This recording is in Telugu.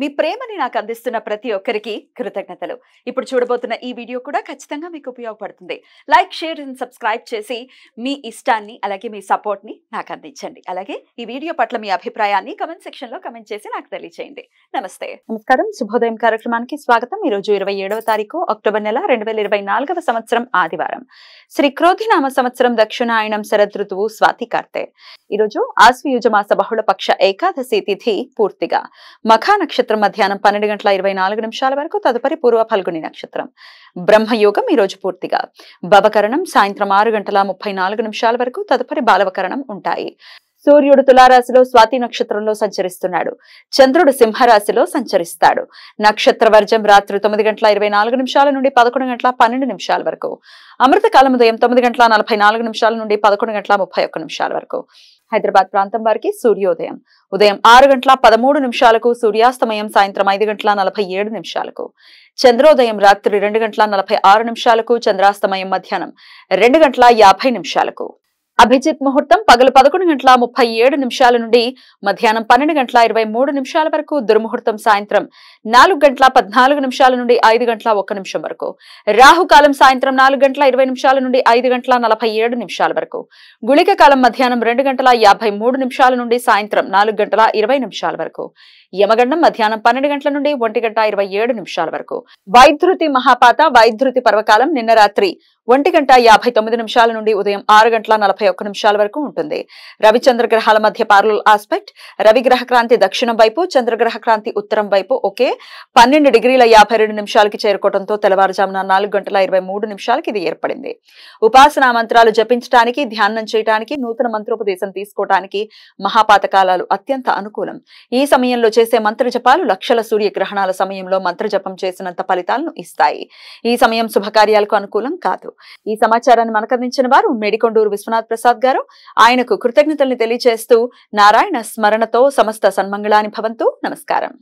మీ ప్రేమని నాకు అందిస్తున్న ప్రతి ఒక్కరికి కృతజ్ఞతలు ఇప్పుడు చూడబోతున్న ఈ వీడియో కూడా ఖచ్చితంగా మీకు ఉపయోగపడుతుంది లైక్ షేర్ అండ్ సబ్స్క్రైబ్ చేసి మీ ఇష్టాన్ని అలాగే మీ సపోర్ట్ని నాకు అందించండి అలాగే ఈ వీడియో పట్ల మీ అభిప్రాయాన్ని కమెంట్ సెక్షన్లో కమెంట్ చేసి నాకు తెలియజేయండి నమస్తే నమస్కారం శుభోదయం కార్యక్రమానికి స్వాగతం ఈరోజు ఇరవై ఏడవ తారీఖు అక్టోబర్ నెల రెండు వేల ఇరవై సంవత్సరం ఆదివారం శ్రీ క్రోధినామ సంవత్సరం దక్షిణాయనం శరదృతువు స్వాతి కార్తె ఈరోజు ఆశ్వయుజమాస పక్ష ఏకాదశి తిథి పూర్తిగా మఖా నక్షత్రం మధ్యాహ్నం పన్నెండు గంటల ఇరవై నాలుగు నిమిషాల వరకు తదుపరి పూర్వ ఫల్గుని నక్షత్రం బ్రహ్మయోగం ఈ రోజు పూర్తిగా భవకరణం సాయంత్రం ఆరు గంటల ముప్పై నాలుగు నిమిషాల వరకు తదుపరి బాలవకరణం ఉంటాయి సూర్యుడు తులారాశిలో స్వాతి నక్షత్రంలో సంచరిస్తున్నాడు చంద్రుడు సింహరాశిలో సంచరిస్తాడు నక్షత్ర వర్జం రాత్రి తొమ్మిది గంటల ఇరవై నాలుగు నిమిషాల నుండి పదకొండు గంటల పన్నెండు నిమిషాల వరకు అమృత కాలం ఉదయం తొమ్మిది గంటల నలభై నాలుగు నిమిషాల నుండి పదకొండు గంటల ముప్పై ఒక్క నిమిషాల వరకు హైదరాబాద్ ప్రాంతం వారికి సూర్యోదయం ఉదయం ఆరు గంటల పదమూడు నిమిషాలకు సూర్యాస్తమయం సాయంత్రం ఐదు గంటల నలభై ఏడు నిమిషాలకు చంద్రోదయం రాత్రి రెండు గంటల నలభై ఆరు నిమిషాలకు చంద్రాస్తమయం మధ్యాహ్నం రెండు గంటల యాభై నిమిషాలకు అభిజిత్ ముహూర్తం పగలు పదకొండు గంటల ముప్పై ఏడు నిమిషాల నుండి మధ్యాహ్నం పన్నెండు గంటల ఇరవై మూడు నిమిషాల వరకు దుర్ముహూర్తం సాయంత్రం నాలుగు గంటల పద్నాలుగు నిమిషాల నుండి ఐదు గంటల ఒక్క నిమిషం వరకు రాహుకాలం సాయంత్రం నాలుగు గంటల ఇరవై నిమిషాల నుండి ఐదు గంటల నలభై నిమిషాల వరకు గుళిక కాలం మధ్యాహ్నం రెండు గంటల యాభై మూడు నిమిషాల నుండి సాయంత్రం నాలుగు గంటల ఇరవై నిమిషాల వరకు యమగండం మధ్యాహ్నం పన్నెండు గంటల నుండి ఒంటి గంట ఇరవై ఏడు నిమిషాల వరకు వైద్యుతి మహాపాత వైద్యుతి పర్వకాలం నిన్న రాత్రి ఒంటి గంట యాభై తొమ్మిది నిమిషాల నుండి ఉదయం ఆరు గంటల నలభై ముప్పై ఒక్క నిమిషాల వరకు ఉంటుంది రవిచంద్ర గ్రహాల మధ్య పార్లల్ ఆస్పెక్ట్ రవి గ్రహ క్రాంతి దక్షిణం వైపు చంద్రగ్రహ క్రాంతి ఉత్తరం వైపు ఒకే పన్నెండు డిగ్రీల యాభై రెండు నిమిషాలకి చేరుకోవడంతో తెల్లవారుజామున నాలుగు గంటల ఇరవై మూడు నిమిషాలకి ఇది ఏర్పడింది ఉపాసనా మంత్రాలు జపించడానికి ధ్యానం చేయడానికి నూతన మంత్రోపదేశం తీసుకోవడానికి మహాపాతకాలాలు అత్యంత అనుకూలం ఈ సమయంలో చేసే మంత్ర జపాలు లక్షల సూర్యగ్రహణాల సమయంలో మంత్ర జపం చేసినంత ఫలితాలను ఇస్తాయి ఈ సమయం శుభకార్యాలకు అనుకూలం కాదు ఈ సమాచారాన్ని మనకందించిన వారు మేడికొండూరు విశ్వనాథ్ ప్రసాద్ గారు ఆయనకు కృతజ్ఞతల్ని తెలియజేస్తూ నారాయణ స్మరణతో సమస్త సన్మంగళాని భవంతు నమస్కారం